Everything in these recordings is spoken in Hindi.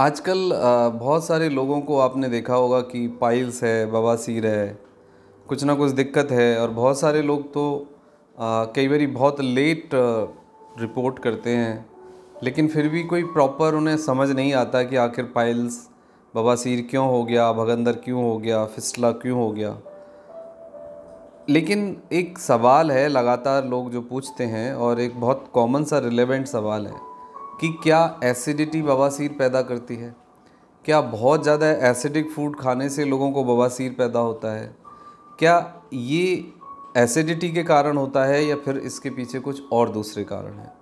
आजकल बहुत सारे लोगों को आपने देखा होगा कि पाइल्स है बवासीर है कुछ ना कुछ दिक्कत है और बहुत सारे लोग तो कई बार बहुत लेट रिपोर्ट करते हैं लेकिन फिर भी कोई प्रॉपर उन्हें समझ नहीं आता कि आखिर पाइल्स बवासीर क्यों हो गया भगंदर क्यों हो गया फिसला क्यों हो गया लेकिन एक सवाल है लगातार लोग जो पूछते हैं और एक बहुत कॉमन सा रिलेवेंट सवाल है कि क्या एसिडिटी बवासीर पैदा करती है क्या बहुत ज़्यादा एसिडिक फूड खाने से लोगों को बवासीर पैदा होता है क्या ये एसिडिटी के कारण होता है या फिर इसके पीछे कुछ और दूसरे कारण हैं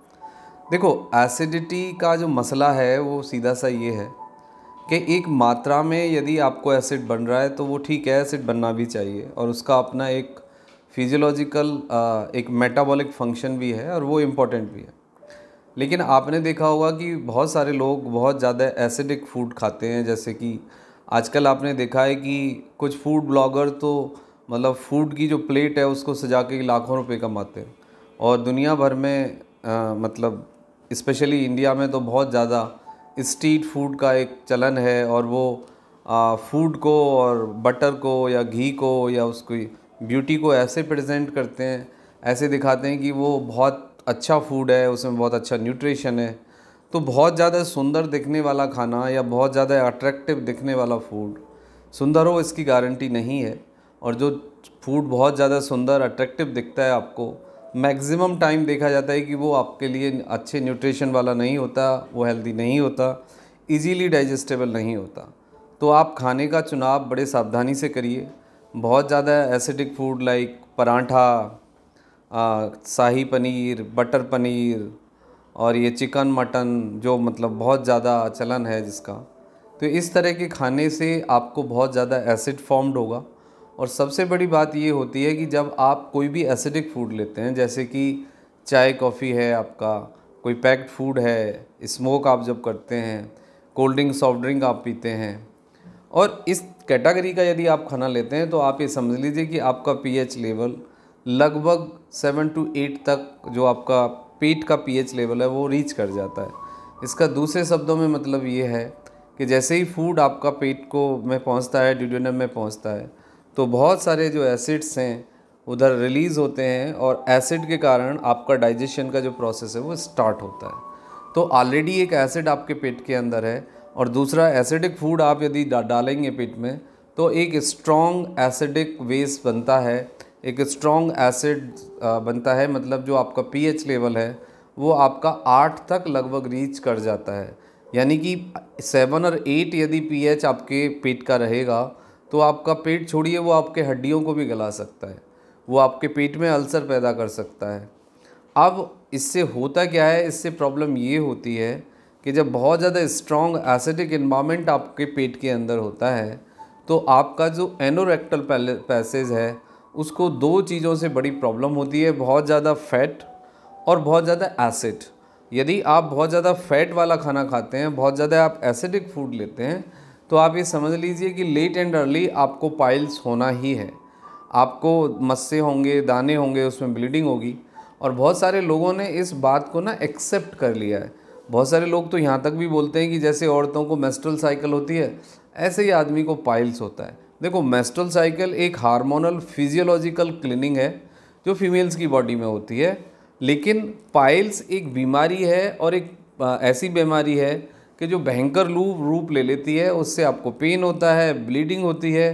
देखो एसिडिटी का जो मसला है वो सीधा सा ये है कि एक मात्रा में यदि आपको एसिड बन रहा है तो वो ठीक है एसिड बनना भी चाहिए और उसका अपना एक फिजियोलॉजिकल एक मेटाबॉलिक फंक्शन भी है और वो इम्पोर्टेंट भी है लेकिन आपने देखा होगा कि बहुत सारे लोग बहुत ज़्यादा एसिडिक फूड खाते हैं जैसे कि आजकल आपने देखा है कि कुछ फूड ब्लॉगर तो मतलब फूड की जो प्लेट है उसको सजा के लाखों रुपए कमाते हैं और दुनिया भर में आ, मतलब इस्पेशली इंडिया में तो बहुत ज़्यादा स्ट्रीट फूड का एक चलन है और वो फूड को और बटर को या घी को या उसकी ब्यूटी को ऐसे प्रेजेंट करते हैं ऐसे दिखाते हैं कि वो बहुत अच्छा फूड है उसमें बहुत अच्छा न्यूट्रिशन है तो बहुत ज़्यादा सुंदर दिखने वाला खाना या बहुत ज़्यादा अट्रैक्टिव दिखने वाला फूड सुंदर हो इसकी गारंटी नहीं है और जो फूड बहुत ज़्यादा सुंदर अट्रैक्टिव दिखता है आपको मैक्सिमम टाइम देखा जाता है कि वो आपके लिए अच्छे न्यूट्रिशन वाला नहीं होता वो हेल्दी नहीं होता इजीली डाइजेस्टेबल नहीं होता तो आप खाने का चुनाव बड़े सावधानी से करिए बहुत ज़्यादा acidic food like paratha shahi paneer butter paneer और ये चिकन मटन जो मतलब बहुत ज़्यादा चलन है जिसका तो इस तरह के खाने से आपको बहुत ज़्यादा एसिड फॉर्म्ड होगा और सबसे बड़ी बात ये होती है कि जब आप कोई भी एसिडिक फूड लेते हैं जैसे कि चाय कॉफ़ी है आपका कोई पैक्ड फूड है स्मोक आप जब करते हैं कोल्ड ड्रिंक सॉफ्ट ड्रिंक आप पीते हैं और इस कैटेगरी का यदि आप खाना लेते हैं तो आप ये समझ लीजिए कि आपका पीएच लेवल लगभग सेवन टू एट तक जो आपका पेट का पीएच लेवल है वो रीच कर जाता है इसका दूसरे शब्दों में मतलब ये है कि जैसे ही फूड आपका पेट को में पहुंचता है ड्यूडोनम में पहुंचता है तो बहुत सारे जो एसिड्स हैं उधर रिलीज़ होते हैं और एसिड के कारण आपका डाइजेशन का जो प्रोसेस है वो स्टार्ट होता है तो ऑलरेडी एक एसिड आपके पेट के अंदर है और दूसरा एसिडिक फूड आप यदि डालेंगे पेट में तो एक स्ट्रॉन्ग एसिडिक वेस बनता है एक स्ट्रॉन्ग एसिड uh, बनता है मतलब जो आपका पीएच लेवल है वो आपका आठ तक लगभग रीच कर जाता है यानी कि सेवन और एट यदि पीएच आपके पेट का रहेगा तो आपका पेट छोड़िए वो आपके हड्डियों को भी गला सकता है वो आपके पेट में अल्सर पैदा कर सकता है अब इससे होता क्या है इससे प्रॉब्लम ये होती है कि जब बहुत ज़्यादा स्ट्रॉन्ग एसिडिक इन्वामेंट आपके पेट के अंदर होता है तो आपका जो एनोरेक्टल पैसेज है उसको दो चीज़ों से बड़ी प्रॉब्लम होती है बहुत ज़्यादा फैट और बहुत ज़्यादा एसिड यदि आप बहुत ज़्यादा फैट वाला खाना खाते हैं बहुत ज़्यादा आप एसिडिक फूड लेते हैं तो आप ये समझ लीजिए कि लेट एंड अर्ली आपको पाइल्स होना ही है आपको मस्से होंगे दाने होंगे उसमें ब्लीडिंग होगी और बहुत सारे लोगों ने इस बात को ना एक्सेप्ट कर लिया है बहुत सारे लोग तो यहाँ तक भी बोलते हैं कि जैसे औरतों को मेस्ट्रल साइकिल होती है ऐसे ही आदमी को पाइल्स होता है देखो मेस्ट्रल साइकिल एक हार्मोनल फिजियोलॉजिकल क्लीनिंग है जो फीमेल्स की बॉडी में होती है लेकिन पाइल्स एक बीमारी है और एक ऐसी बीमारी है कि जो भयंकर लू रूप ले लेती है उससे आपको पेन होता है ब्लीडिंग होती है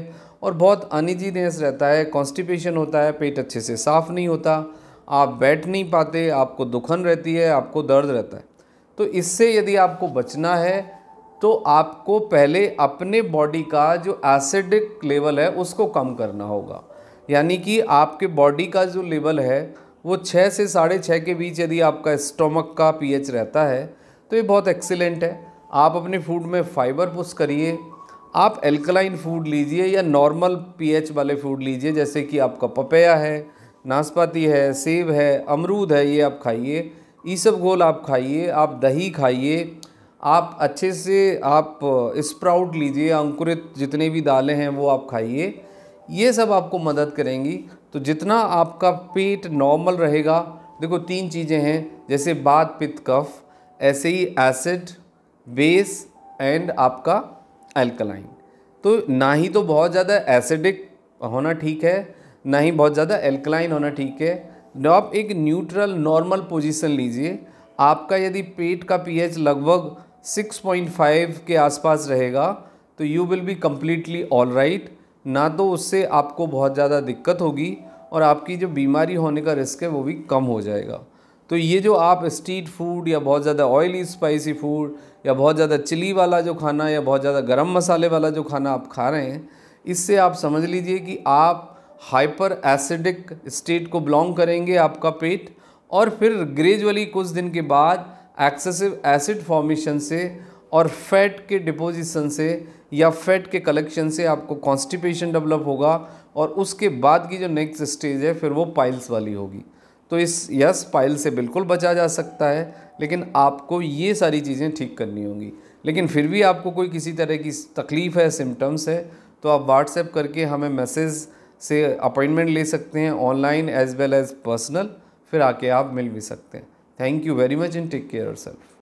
और बहुत अनिजीनेस रहता है कॉन्स्टिपेशन होता है पेट अच्छे से साफ़ नहीं होता आप बैठ नहीं पाते आपको दुखन रहती है आपको दर्द रहता है तो इससे यदि आपको बचना है तो आपको पहले अपने बॉडी का जो एसिडिक लेवल है उसको कम करना होगा यानी कि आपके बॉडी का जो लेवल है वो छः से साढ़े छः के बीच यदि आपका स्टोमक का पीएच रहता है तो ये बहुत एक्सीलेंट है आप अपने फूड में फाइबर पुश करिए आप एल्कलाइन फूड लीजिए या नॉर्मल पीएच वाले फूड लीजिए जैसे कि आपका पपैया है नाशपाती है सेब है अमरूद है ये आप खाइए ये सब घोल आप खाइए आप दही खाइए आप अच्छे से आप स्प्राउट लीजिए अंकुरित जितने भी दालें हैं वो आप खाइए ये सब आपको मदद करेंगी तो जितना आपका पेट नॉर्मल रहेगा देखो तीन चीज़ें हैं जैसे बात पित्त कफ ऐसे ही एसिड बेस एंड आपका एल्कलाइन तो ना ही तो बहुत ज़्यादा एसिडिक होना ठीक है ना ही बहुत ज़्यादा एल्कलाइन होना ठीक है आप एक न्यूट्रल नॉर्मल पोजीशन लीजिए आपका यदि पेट का पीएच लगभग 6.5 के आसपास रहेगा तो you will be completely all right ना तो उससे आपको बहुत ज़्यादा दिक्कत होगी और आपकी जो बीमारी होने का रिस्क है वो भी कम हो जाएगा तो ये जो आप स्ट्रीट फूड या बहुत ज़्यादा ऑयली स्पाइसी फूड या बहुत ज़्यादा चिली वाला जो खाना या बहुत ज़्यादा गर्म मसाले वाला जो खाना आप खा रहे हैं इससे आप समझ लीजिए कि आप हाइपर एसिडिक स्टेट को बिलोंग करेंगे आपका पेट और फिर ग्रेजुअली कुछ दिन के बाद एक्सेसिव एसिड फॉर्मेशन से और फैट के डिपोजिशन से या फैट के कलेक्शन से आपको कॉन्स्टिपेशन डेवलप होगा और उसके बाद की जो नेक्स्ट स्टेज है फिर वो पाइल्स वाली होगी तो इस यस पाइल से बिल्कुल बचा जा सकता है लेकिन आपको ये सारी चीज़ें ठीक करनी होंगी लेकिन फिर भी आपको कोई किसी तरह की तकलीफ़ है सिम्टम्स है तो आप व्हाट्सएप करके हमें मैसेज से अपॉइंटमेंट ले सकते हैं online as well as personal फिर आके आप मिल भी सकते हैं Thank you very much and take care of yourself.